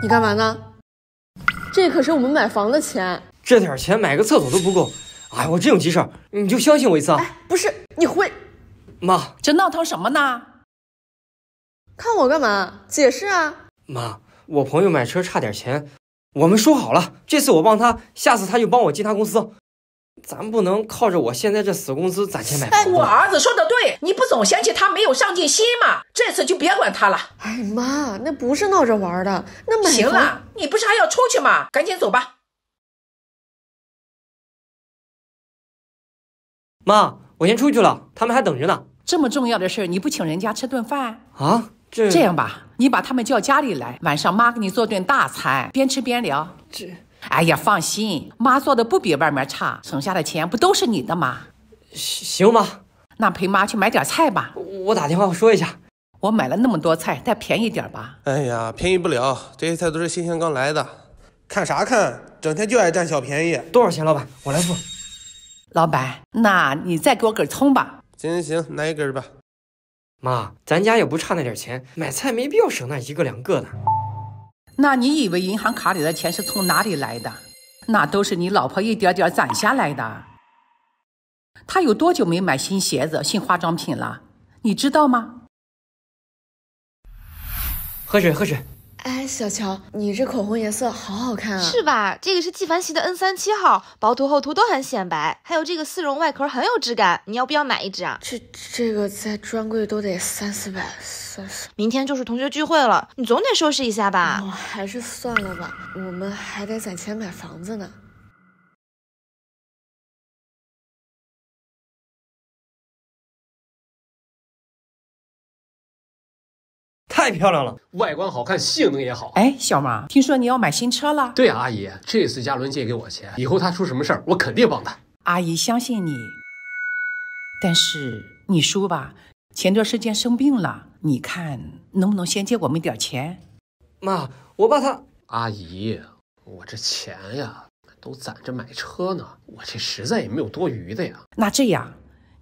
你干嘛呢？这可是我们买房的钱，这点钱买个厕所都不够。哎，我真有急事儿，你就相信我一次啊！不是，你会？妈，这闹腾什么呢？看我干嘛？解释啊！妈，我朋友买车差点钱，我们说好了，这次我帮他，下次他就帮我进他公司。咱不能靠着我现在这死工资攒钱买。我儿子说的对，你不总嫌弃他没有上进心吗？这次就别管他了。哎妈，那不是闹着玩的。那行了，你不是还要出去吗？赶紧走吧。妈，我先出去了，他们还等着呢。这么重要的事儿，你不请人家吃顿饭啊？这这样吧，你把他们叫家里来，晚上妈给你做顿大餐，边吃边聊。这。哎呀，放心，妈做的不比外面差，省下的钱不都是你的吗？行吧，那陪妈去买点菜吧。我打电话说一下。我买了那么多菜，再便宜点吧。哎呀，便宜不了，这些菜都是新鲜刚来的。看啥看？整天就爱占小便宜。多少钱？老板，我来付。老板，那你再给我根葱吧。行行行，来一根吧。妈，咱家也不差那点钱，买菜没必要省那一个两个的。那你以为银行卡里的钱是从哪里来的？那都是你老婆一点点攒下来的。她有多久没买新鞋子、新化妆品了？你知道吗？喝水，喝水。哎，小乔，你这口红颜色好好看啊！是吧？这个是纪梵希的 N 三七号，薄涂厚涂都很显白，还有这个丝绒外壳很有质感，你要不要买一支啊？这这个在专柜都得三四百，三四。明天就是同学聚会了，你总得收拾一下吧？我还是算了吧，我们还得攒钱买房子呢。太漂亮了，外观好看，性能也好。哎，小马，听说你要买新车了？对啊，阿姨，这次嘉伦借给我钱，以后他出什么事儿，我肯定帮他。阿姨相信你，但是你说吧，前段时间生病了，你看能不能先借我们点钱？妈，我爸他……阿姨，我这钱呀，都攒着买车呢，我这实在也没有多余的呀。那这样。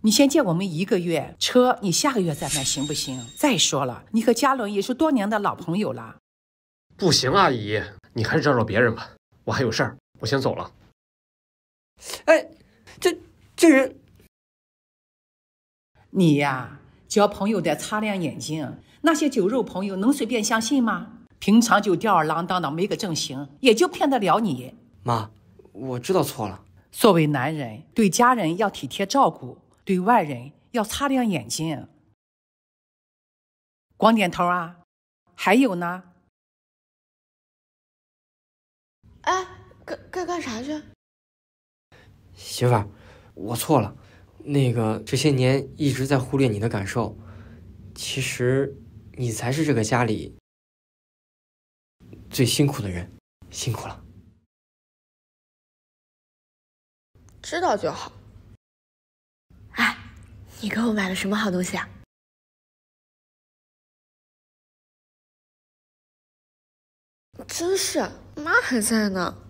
你先借我们一个月车，你下个月再买行不行？再说了，你和嘉伦也是多年的老朋友了，不行，阿姨，你还是找找别人吧。我还有事儿，我先走了。哎，这这人，你呀，交朋友得擦亮眼睛，那些酒肉朋友能随便相信吗？平常就吊儿郎当的，没个正形，也就骗得了你。妈，我知道错了。作为男人，对家人要体贴照顾。对外人要擦亮眼睛，光点头啊！还有呢？哎，该该干啥去？媳妇儿，我错了。那个这些年一直在忽略你的感受，其实你才是这个家里最辛苦的人，辛苦了。知道就好。你给我买了什么好东西啊？真是，妈还在呢。